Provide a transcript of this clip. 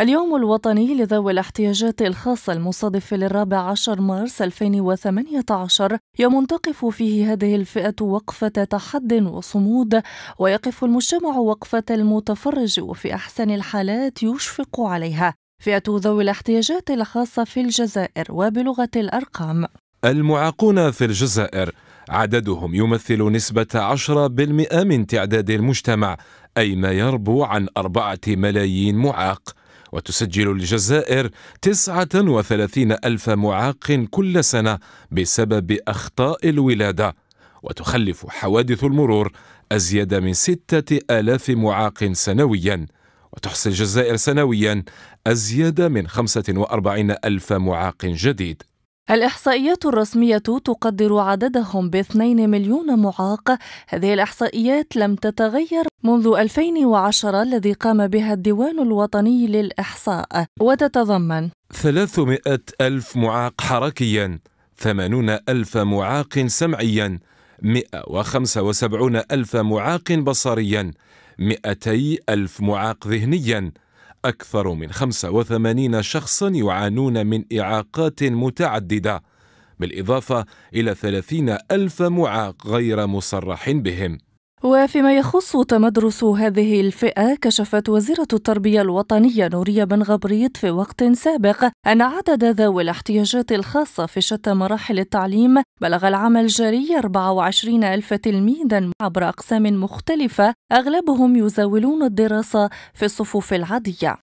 اليوم الوطني لذوي الاحتياجات الخاصة المصادف للرابع عشر مارس 2018 يوم تقف فيه هذه الفئة وقفة تحد وصمود ويقف المجتمع وقفة المتفرج وفي أحسن الحالات يشفق عليها فئة ذوي الاحتياجات الخاصة في الجزائر وبلغة الأرقام المعاقون في الجزائر عددهم يمثل نسبة 10% من تعداد المجتمع أي ما يربو عن أربعة ملايين معاق وتسجل الجزائر 39 ألف معاق كل سنة بسبب أخطاء الولادة وتخلف حوادث المرور أزيد من ستة آلاف معاق سنويا وتحصي الجزائر سنويا أزيد من 45 ألف معاق جديد الإحصائيات الرسمية تقدر عددهم باثنين مليون معاق هذه الإحصائيات لم تتغير منذ 2010 الذي قام بها الديوان الوطني للإحصاء وتتضمن 300 ألف معاق حركيا 80 ألف معاق سمعيا 175 ألف معاق بصريا 200 ألف معاق ذهنيا أكثر من 85 شخصا يعانون من إعاقات متعددة بالإضافة إلى 30 ألف معاق غير مصرح بهم وفيما يخص تمدرس هذه الفئة كشفت وزيرة التربية الوطنية نورية بن غبريط في وقت سابق أن عدد ذوي الاحتياجات الخاصة في شتى مراحل التعليم بلغ العام الجاري 24 ألف تلميذا عبر أقسام مختلفة أغلبهم يزاولون الدراسة في الصفوف العادية